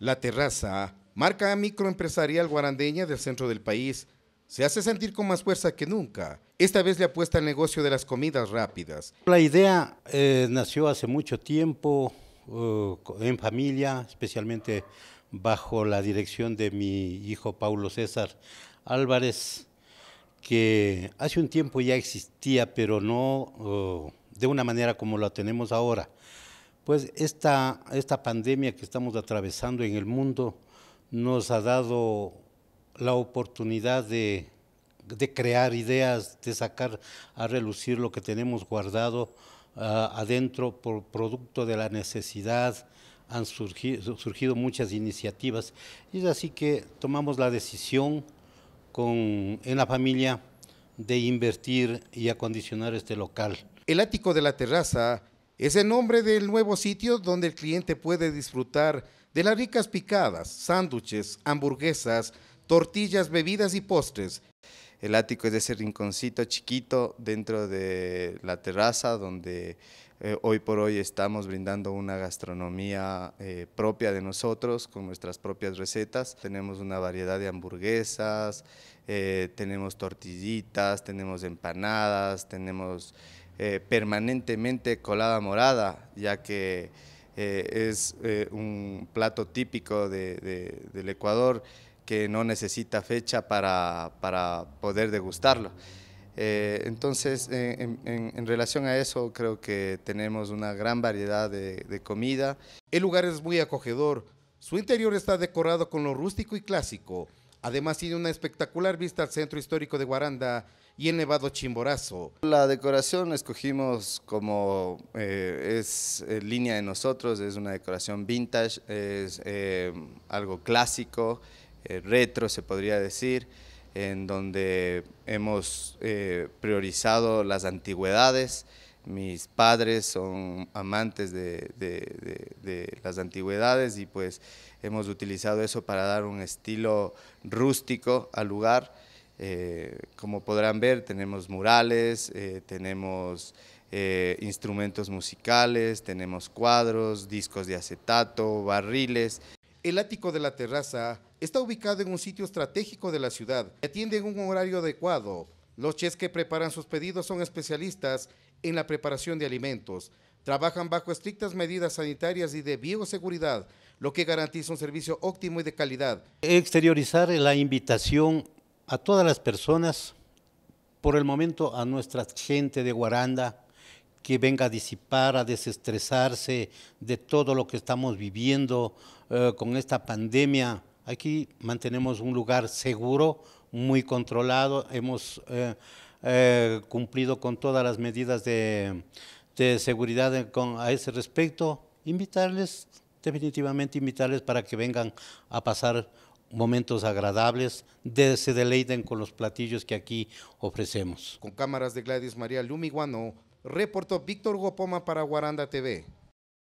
La Terraza, marca microempresarial guarandeña del centro del país, se hace sentir con más fuerza que nunca. Esta vez le apuesta al negocio de las comidas rápidas. La idea eh, nació hace mucho tiempo eh, en familia, especialmente bajo la dirección de mi hijo Paulo César Álvarez, que hace un tiempo ya existía, pero no eh, de una manera como la tenemos ahora. Pues esta, esta pandemia que estamos atravesando en el mundo nos ha dado la oportunidad de, crear ideas, de sacar a relucir lo que tenemos guardado ah, adentro por producto de la necesidad. Han surgido, muchas iniciativas. Y es así que tomamos la decisión en la familia de invertir y acondicionar este local. El ático de la terraza es el nombre del nuevo sitio donde el cliente puede disfrutar de las ricas picadas, sándwiches, hamburguesas, tortillas, bebidas y postres. El ático es ese rinconcito chiquito dentro de la terraza donde eh, hoy por hoy estamos brindando una gastronomía eh, propia de nosotros con nuestras propias recetas. Tenemos una variedad de hamburguesas, eh, tenemos tortillitas, tenemos empanadas, tenemos eh, permanentemente colada morada, ya que eh, es eh, un plato típico del Ecuador que no necesita fecha para, poder degustarlo. entonces, en, relación a eso, creo que tenemos una gran variedad de comida. El lugar es muy acogedor. Su interior está decorado con lo rústico y clásico. Además tiene una espectacular vista al centro histórico de Guaranda y el Nevado Chimborazo. La decoración escogimos como eh, es eh, línea de nosotros, es una decoración vintage, es eh, algo clásico, retro se podría decir, en donde hemos priorizado las antigüedades. Mis padres son amantes de las antigüedades y pues hemos utilizado eso para dar un estilo rústico al lugar eh, como podrán ver, tenemos murales, eh, tenemos eh, instrumentos musicales, tenemos cuadros, discos de acetato, barriles. El ático de la terraza está ubicado en un sitio estratégico de la ciudad y atiende en un horario adecuado. Los chefs que preparan sus pedidos son especialistas en la preparación de alimentos. Trabajan bajo estrictas medidas sanitarias y de bioseguridad, lo que garantiza un servicio óptimo y de calidad. Exteriorizar la invitación a todas las personas, por el momento a nuestra gente de Guaranda, que venga a disipar, a desestresarse de todo lo que estamos viviendo eh, con esta pandemia. Aquí mantenemos un lugar seguro, muy controlado, hemos eh, eh, cumplido con todas las medidas de, seguridad a ese respecto. Invitarles, definitivamente invitarles para que vengan a pasar momentos agradables, de, se deleiten con los platillos que aquí ofrecemos. Con cámaras de Gladys María Guano reportó Víctor Gopoma para Guaranda TV.